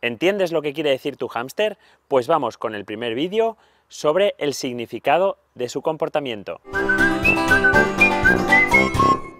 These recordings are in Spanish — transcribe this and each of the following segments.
¿Entiendes lo que quiere decir tu hámster? Pues vamos con el primer vídeo sobre el significado de su comportamiento.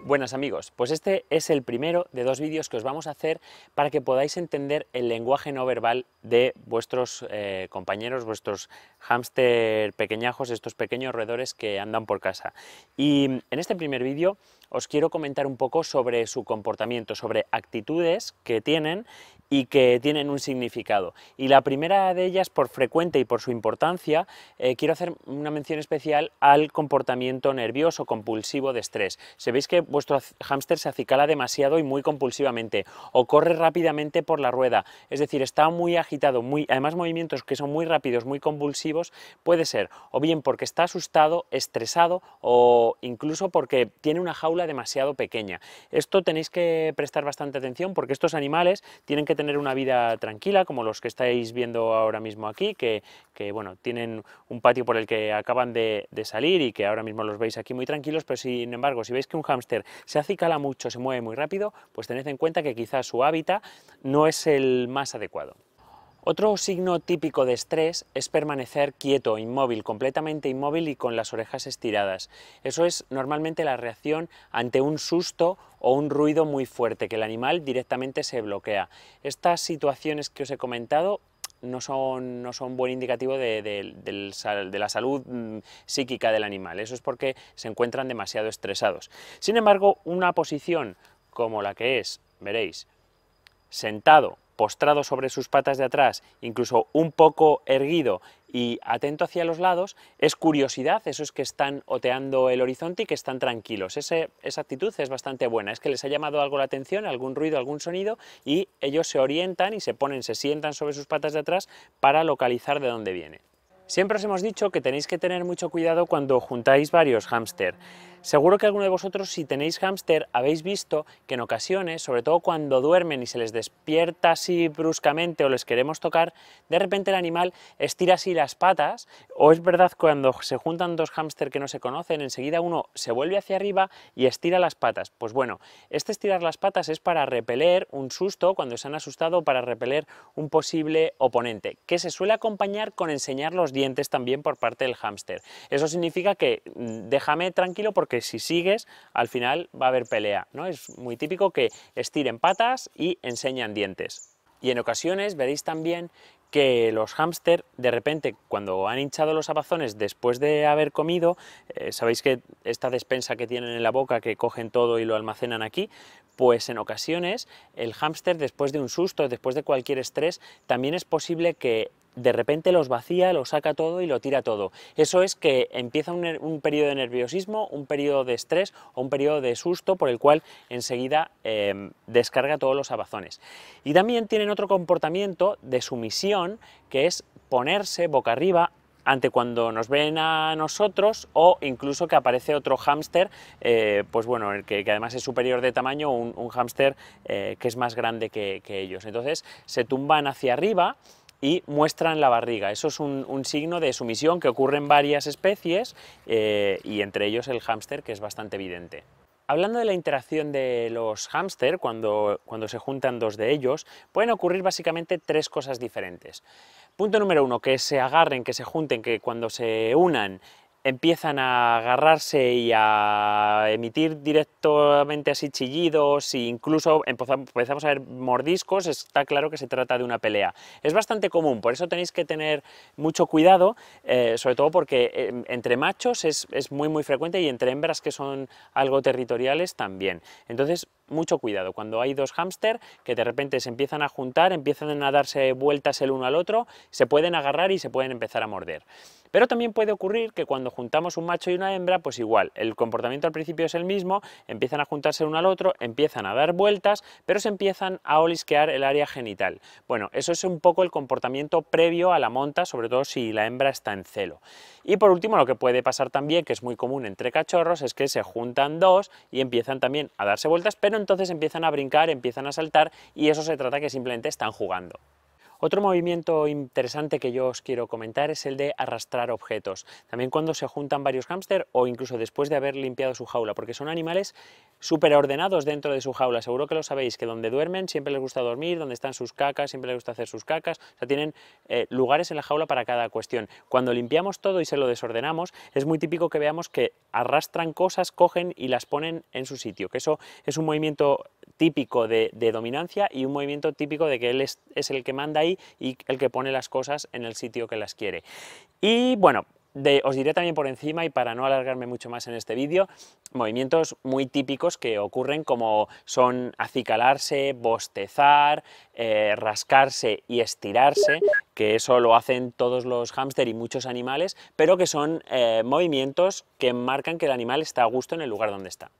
Buenas amigos, pues este es el primero de dos vídeos que os vamos a hacer para que podáis entender el lenguaje no verbal de vuestros eh, compañeros, vuestros hámster pequeñajos, estos pequeños roedores que andan por casa. Y en este primer vídeo os quiero comentar un poco sobre su comportamiento, sobre actitudes que tienen y que tienen un significado. Y la primera de ellas, por frecuente y por su importancia, eh, quiero hacer una mención especial al comportamiento nervioso compulsivo de estrés. si veis que vuestro hámster se acicala demasiado y muy compulsivamente, o corre rápidamente por la rueda, es decir, está muy agitado, muy, además movimientos que son muy rápidos, muy compulsivos puede ser o bien porque está asustado, estresado o incluso porque tiene una jaula demasiado pequeña. Esto tenéis que prestar bastante atención porque estos animales tienen que tener una vida tranquila, como los que estáis viendo ahora mismo aquí, que, bueno, tienen un patio por el que acaban de, de, salir y que ahora mismo los veis aquí muy tranquilos, pero sin embargo, si veis que un hámster se acicala mucho, se mueve muy rápido, pues tened en cuenta que quizás su hábitat no es el más adecuado. Otro signo típico de estrés es permanecer quieto, inmóvil, completamente inmóvil y con las orejas estiradas. Eso es normalmente la reacción ante un susto o un ruido muy fuerte, que el animal directamente se bloquea. Estas situaciones que os he comentado no son, no son buen indicativo de, la salud mm, psíquica del animal. Eso es porque se encuentran demasiado estresados. Sin embargo, una posición como la que es, veréis, sentado, postrado sobre sus patas de atrás, incluso un poco erguido y atento hacia los lados, es curiosidad, eso es que están oteando el horizonte y que están tranquilos. esa actitud es bastante buena, es que les ha llamado algo la atención, algún ruido, algún sonido, y ellos se orientan y se ponen, se sientan sobre sus patas de atrás para localizar de dónde viene. Siempre os hemos dicho que tenéis que tener mucho cuidado cuando juntáis varios hámster. Seguro que alguno de vosotros, si tenéis hámster, habéis visto que en ocasiones, sobre todo cuando duermen y se les despierta así bruscamente o les queremos tocar, de repente el animal estira así las patas, o es verdad cuando se juntan dos hámster que no se conocen, enseguida uno se vuelve hacia arriba y estira las patas. Pues bueno, este estirar las patas es para repeler un susto cuando se han asustado, para repeler un posible oponente, que se suele acompañar con enseñar los dientes también por parte del hámster. Eso significa que mm, déjame tranquilo porque que si sigues, al final va a haber pelea. ¿no? Es muy típico que estiren patas y enseñan dientes. Y en ocasiones veréis también que los hámster de repente cuando han hinchado los abazones después de haber comido, eh, sabéis que esta despensa que tienen en la boca que cogen todo y lo almacenan aquí, pues en ocasiones el hámster después de un susto, después de cualquier estrés, también es posible que de repente los vacía, lo saca todo y lo tira todo. Eso es que empieza un, periodo de nerviosismo, un periodo de estrés o un periodo de susto por el cual enseguida em, descarga todos los abazones. Y también tienen otro comportamiento de sumisión que es ponerse boca arriba ante cuando nos ven a nosotros o incluso que aparece otro hámster, eh, pues bueno, el que, además es superior de tamaño, un, hámster eh, que es más grande que ellos. Entonces se tumban hacia arriba y muestran la barriga. Eso es un, signo de sumisión que ocurre en varias especies eh, y entre ellos el hámster, que es bastante evidente. Hablando de la interacción de los hámster, cuando, cuando se juntan dos de ellos, pueden ocurrir básicamente tres cosas diferentes. Punto número uno, que se agarren, que se junten, que cuando se unan empiezan a agarrarse y a emitir directamente así chillidos e incluso empezamos a ver mordiscos, está claro que se trata de una pelea. Es bastante común, por eso tenéis que tener mucho cuidado, eh, sobre todo porque eh, entre machos es, es muy muy frecuente y entre hembras que son algo territoriales también. Entonces, mucho cuidado. Cuando hay dos hámster que de repente se empiezan a juntar, empiezan a darse vueltas el uno al otro, se pueden agarrar y se pueden empezar a morder. Pero también puede ocurrir que cuando juntamos un macho y una hembra, pues igual, el comportamiento al principio es el mismo, empiezan a juntarse uno al otro, empiezan a dar vueltas, pero se empiezan a olisquear el área genital. Bueno, eso es un poco el comportamiento previo a la monta, sobre todo si la hembra está en celo. Y por último, lo que puede pasar también, que es muy común entre cachorros, es que se juntan dos y empiezan también a darse vueltas, pero entonces empiezan a brincar, empiezan a saltar y eso se trata que simplemente están jugando. Otro movimiento interesante que yo os quiero comentar es el de arrastrar objetos. También cuando se juntan varios hámster o incluso después de haber limpiado su jaula, porque son animales súper ordenados dentro de su jaula. Seguro que lo sabéis, que donde duermen siempre les gusta dormir, donde están sus cacas siempre les gusta hacer sus cacas. O sea, tienen eh, lugares en la jaula para cada cuestión. Cuando limpiamos todo y se lo desordenamos, es muy típico que veamos que arrastran cosas, cogen y las ponen en su sitio, que eso es un movimiento típico de, dominancia y un movimiento típico de que él es, el que manda ahí y el que pone las cosas en el sitio que las quiere. Y bueno, os diré también por encima y para no alargarme mucho más en este vídeo, movimientos muy típicos que ocurren como son acicalarse, bostezar, eh, rascarse y estirarse, que eso lo hacen todos los hámster y muchos animales, pero que son eh, movimientos que marcan que el animal está a gusto en el lugar donde está.